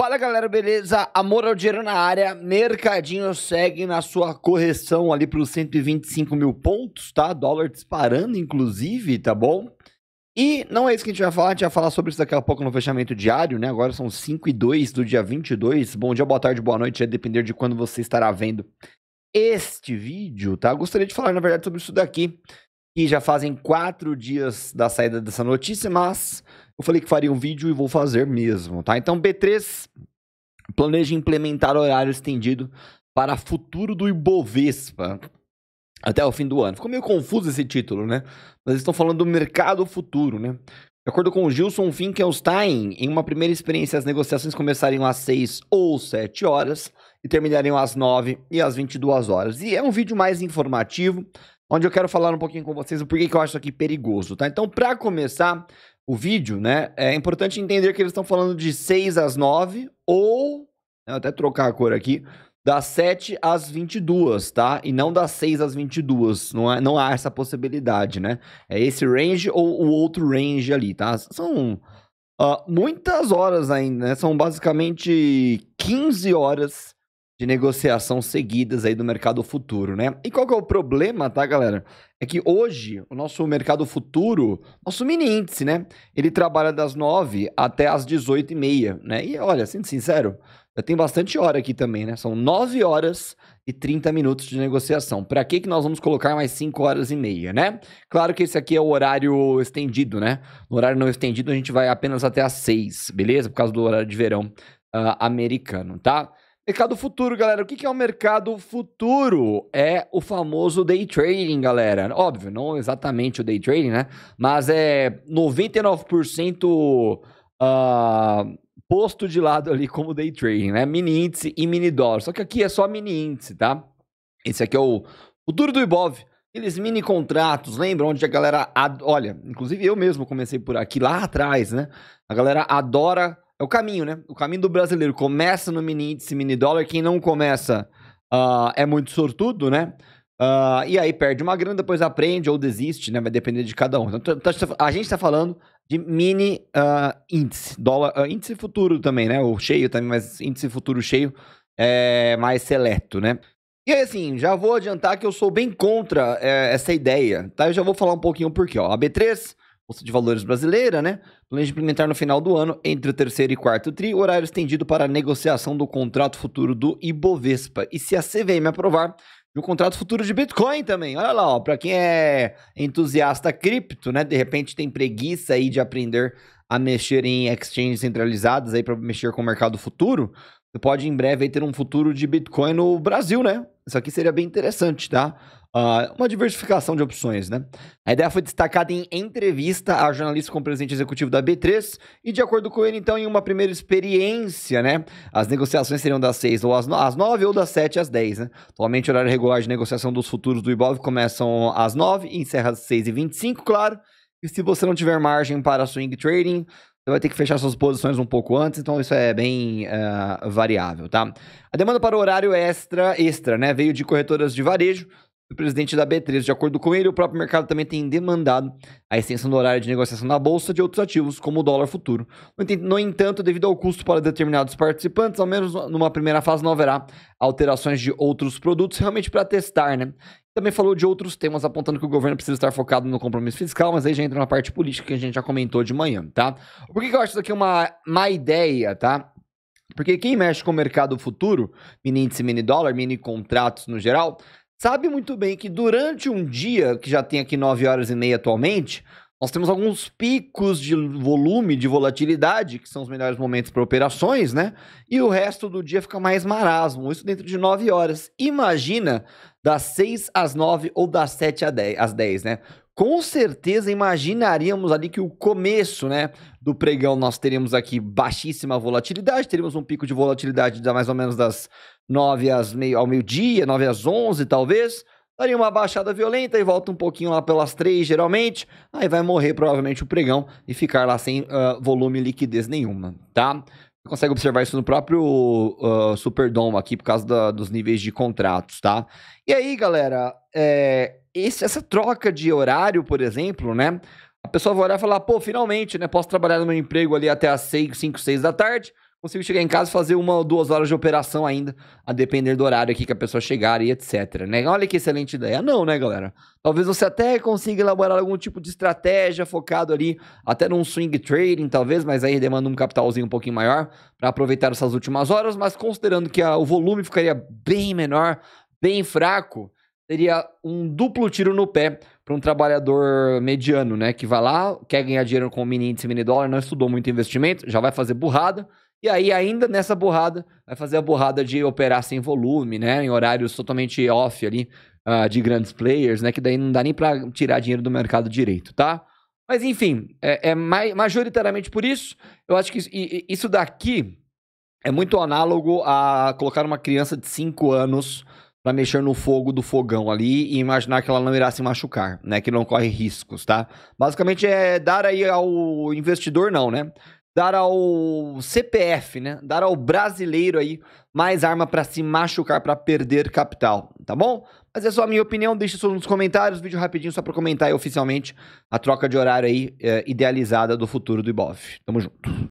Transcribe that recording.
Fala galera, beleza? Amor ao dinheiro na área. Mercadinho segue na sua correção ali para os 125 mil pontos, tá? Dólar disparando, inclusive, tá bom? E não é isso que a gente vai falar, a gente vai falar sobre isso daqui a pouco no fechamento diário, né? Agora são 5 e 2 do dia 22. Bom dia, boa tarde, boa noite, é depender de quando você estará vendo este vídeo, tá? Gostaria de falar, na verdade, sobre isso daqui. E já fazem quatro dias da saída dessa notícia, mas eu falei que faria um vídeo e vou fazer mesmo, tá? Então, B3 planeja implementar horário estendido para futuro do Ibovespa até o fim do ano. Ficou meio confuso esse título, né? Mas eles estão falando do mercado futuro, né? De acordo com o Gilson Finkelstein, em uma primeira experiência, as negociações começariam às 6 ou 7 horas e terminariam às 9 e às 22 horas. E é um vídeo mais informativo, onde eu quero falar um pouquinho com vocês o porquê que eu acho isso aqui perigoso, tá? Então, para começar o vídeo, né, é importante entender que eles estão falando de 6 às 9 ou, né, até trocar a cor aqui, das 7 às 22, tá? E não das 6 às 22, não, é, não há essa possibilidade, né? É esse range ou o outro range ali, tá? São... Uh, muitas horas ainda, né? São basicamente 15 horas de negociação seguidas aí do mercado futuro, né? E qual que é o problema, tá, galera? É que hoje o nosso mercado futuro, nosso mini índice, né? Ele trabalha das 9 até as 18 e meia, né? E olha, sendo sincero, já tem bastante hora aqui também, né? São 9 horas e 30 minutos de negociação. Para que que nós vamos colocar mais 5 horas e meia, né? Claro que esse aqui é o horário estendido, né? No horário não estendido a gente vai apenas até as 6, beleza? Por causa do horário de verão uh, americano, tá? Mercado futuro, galera. O que é o um mercado futuro? É o famoso day trading, galera. Óbvio, não exatamente o day trading, né? Mas é 99% uh, ah, posto de lado ali como day trading, né? Mini índice e mini dólar. Só que aqui é só mini índice, tá? Esse aqui é o futuro do Ibov. Aqueles mini contratos, lembra? Onde a galera. Ad... Olha, inclusive eu mesmo comecei por aqui lá atrás, né? A galera adora é o caminho, né? O caminho do brasileiro. Começa no mini índice, mini dólar. Quem não começa uh, é muito sortudo, né? Uh, e aí perde uma grana, depois aprende ou desiste, né? Vai depender de cada um. Então, tá, a gente está falando de mini uh, índice, dólar, uh, índice futuro também, né? Ou cheio também, mas índice futuro cheio é mais seleto, né? E aí, assim, já vou adiantar que eu sou bem contra é, essa ideia, tá? Eu já vou falar um pouquinho por quê, ó. A B3 Bolsa de Valores brasileira, né? Planeja implementar no final do ano, entre o terceiro e quarto tri, horário estendido para a negociação do contrato futuro do Ibovespa. E se a CVM aprovar, o contrato futuro de Bitcoin também. Olha lá, ó, para quem é entusiasta cripto, né? De repente tem preguiça aí de aprender a mexer em exchanges centralizadas aí para mexer com o mercado futuro pode em breve ter um futuro de Bitcoin no Brasil, né? Isso aqui seria bem interessante, tá? Uh, uma diversificação de opções, né? A ideia foi destacada em entrevista a jornalista com o presidente executivo da B3 e, de acordo com ele, então, em uma primeira experiência, né? As negociações seriam das 6 ou às 9 ou das 7 às 10, né? Atualmente, o horário regular de negociação dos futuros do IBOV começam às 9 e encerra às 6h25, claro. E se você não tiver margem para swing trading, vai ter que fechar suas posições um pouco antes, então isso é bem uh, variável, tá? A demanda para o horário extra, extra, né? Veio de corretoras de varejo, do presidente da B3. De acordo com ele, o próprio mercado também tem demandado a extensão do horário de negociação na bolsa de outros ativos, como o dólar futuro. No entanto, devido ao custo para determinados participantes, ao menos numa primeira fase não haverá alterações de outros produtos, realmente para testar, né? Também falou de outros temas, apontando que o governo precisa estar focado no compromisso fiscal, mas aí já entra na parte política que a gente já comentou de manhã, tá? Por que, que eu acho isso aqui uma má ideia, tá? Porque quem mexe com o mercado futuro, mini índice, mini dólar, mini contratos no geral, sabe muito bem que durante um dia, que já tem aqui 9 horas e meia atualmente, nós temos alguns picos de volume, de volatilidade, que são os melhores momentos para operações, né? E o resto do dia fica mais marasmo, isso dentro de 9 horas. Imagina das 6 às 9 ou das 7 às 10, né? com certeza imaginaríamos ali que o começo, né, do pregão nós teríamos aqui baixíssima volatilidade, teríamos um pico de volatilidade da mais ou menos das 9 às meio, ao meio-dia, 9 às 11 talvez, daria uma baixada violenta e volta um pouquinho lá pelas 3 geralmente, aí vai morrer provavelmente o pregão e ficar lá sem uh, volume e liquidez nenhuma, tá? consegue observar isso no próprio uh, Superdom aqui, por causa da, dos níveis de contratos, tá? E aí, galera, é, esse, essa troca de horário, por exemplo, né? A pessoa vai olhar e falar, pô, finalmente, né? Posso trabalhar no meu emprego ali até as 6, 5, 6 da tarde, consigo chegar em casa e fazer uma ou duas horas de operação ainda, a depender do horário aqui que a pessoa chegar e etc. Né? Olha que excelente ideia. Não, né, galera? Talvez você até consiga elaborar algum tipo de estratégia focado ali, até num swing trading, talvez, mas aí demanda um capitalzinho um pouquinho maior para aproveitar essas últimas horas, mas considerando que a, o volume ficaria bem menor, bem fraco, seria um duplo tiro no pé para um trabalhador mediano, né? Que vai lá, quer ganhar dinheiro com mini índice, mini dólar, não estudou muito investimento, já vai fazer burrada. E aí, ainda nessa burrada, vai fazer a burrada de operar sem volume, né? Em horários totalmente off ali, uh, de grandes players, né? Que daí não dá nem para tirar dinheiro do mercado direito, tá? Mas enfim, é, é majoritariamente por isso. Eu acho que isso daqui é muito análogo a colocar uma criança de 5 anos para mexer no fogo do fogão ali e imaginar que ela não irá se machucar, né? Que não corre riscos, tá? Basicamente é dar aí ao investidor, não, né? Dar ao CPF, né? Dar ao brasileiro aí mais arma para se machucar, para perder capital, tá bom? Mas é só a minha opinião, deixa isso nos comentários, vídeo rapidinho só para comentar aí oficialmente a troca de horário aí é, idealizada do futuro do Ibov. Tamo junto.